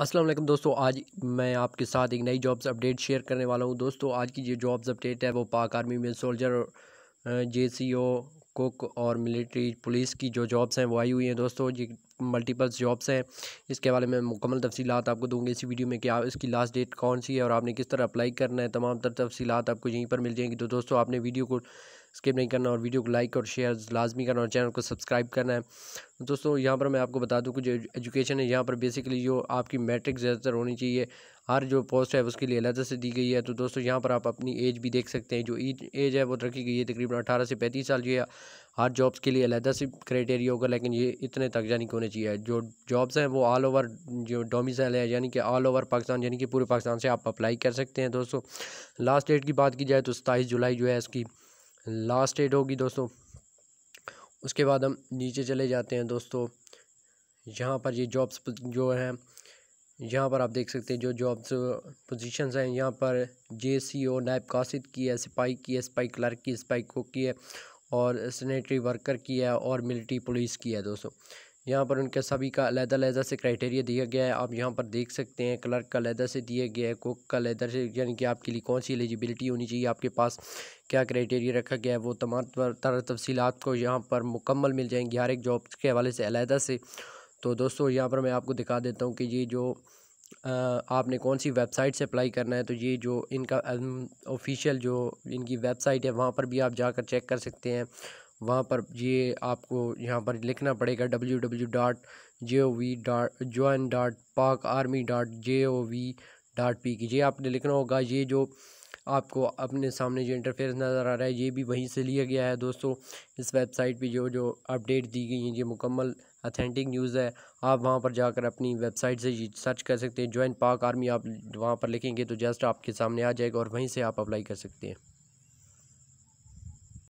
अस्सलाम वालेकुम दोस्तों आज मैं आपके साथ एक नई जॉब्स अपडेट शेयर करने वाला हूं दोस्तों आज की जो जॉब्स अपडेट है वो पाक आर्मी में soldier J C O cook और मिलिट्री पुलिस की जो जॉब्स हैं वो आई हुई हैं दोस्तों ये मल्टीपल्स जॉब्स हैं इसके बारे में मुकम्मल तफसीत आपको दूंगी इसी वीडियो में कि आप इसकी लास्ट डेट कौन सी है और आपने किस तरह अप्लाई करना है तमाम तर तफसीत आपको यहीं पर मिल जाएंगी तो दोस्तों आपने वीडियो को स्किप नहीं करना और वीडियो को लाइक और शेयर लाजमी करना और चैनल को सब्सक्राइब करना है तो दोस्तों यहाँ पर मैं आपको बता दूँ कि जो एजुकेशन है यहाँ पर बेसिकली जो आपकी मैट्रिक ज़्यादातर होनी चाहिए हर जो पोस्ट है उसके लिए अलहदा से दी गई है तो दोस्तों यहाँ पर आप अपनी एज भी देख सकते हैं जो एज है वो रखी गई है तकरीबन अठारह से पैंतीस साल जो है हर जॉब्स के लिए अलहदा से क्राइटेरिया होगा लेकिन ये इतने तक जानी कि होने चाहिए जो जॉब्स हैं वो ऑल ओवर जो डोमिसाइल है यानी कि ऑल ओवर पाकिस्तान यानी कि पूरे पाकिस्तान से आप अप्लाई कर सकते हैं दोस्तों लास्ट डेट की बात की जाए तो सताईस जुलाई जो है इसकी लास्ट एड होगी दोस्तों उसके बाद हम नीचे चले जाते हैं दोस्तों यहाँ पर ये जॉब्स जो हैं यहाँ पर आप देख सकते हैं जो जॉब्स पोजीशंस हैं यहाँ पर जे सी ओ नायब कासिद की है सिपाही की है सिपाही क्लर्क की सिपाही कुक की है और सैनिटरी वर्कर की है और मिलिट्री पुलिस की है दोस्तों यहाँ पर उनके सभी का अलहदा अलहदा से क्राइटेरिया दिया गया है आप यहाँ पर देख सकते हैं क्लर्क का लहदा से दिया गया है कुक का लहदा से यानी कि आपके लिए कौन सी एलिजिबिलिटी होनी चाहिए आपके पास क्या क्राइटेरिया रखा गया है वो तमाम तर तफसीत को यहाँ पर मुकम्मल मिल जाएंगी हर एक जॉब के हवाले से अलहदा से तो दोस्तों यहाँ पर मैं आपको दिखा देता हूँ कि ये जो आपने कौन सी वेबसाइट से अप्लाई करना है तो ये जो इनका ऑफिशियल जो इनकी वेबसाइट है वहाँ पर भी आप जाकर चेक कर सकते हैं वहाँ पर ये आपको यहाँ पर लिखना पड़ेगा W W dot J O V dot join dot Pak army dot J O V dot P K ये आपने लिखना होगा ये जो आपको अपने सामने जो इंटरफेयर नज़र आ रहा है ये भी वहीं से लिया गया है दोस्तों इस वेबसाइट पे जो जो अपडेट दी गई हैं ये मुकम्मल अथेंटिक न्यूज़ है आप वहाँ पर जाकर अपनी वेबसाइट से सर्च कर सकते हैं जॉइन पाक आर्मी आप वहाँ पर लिखेंगे तो जस्ट आपके सामने आ जाएगा और वहीं से आप अप्लाई कर सकते हैं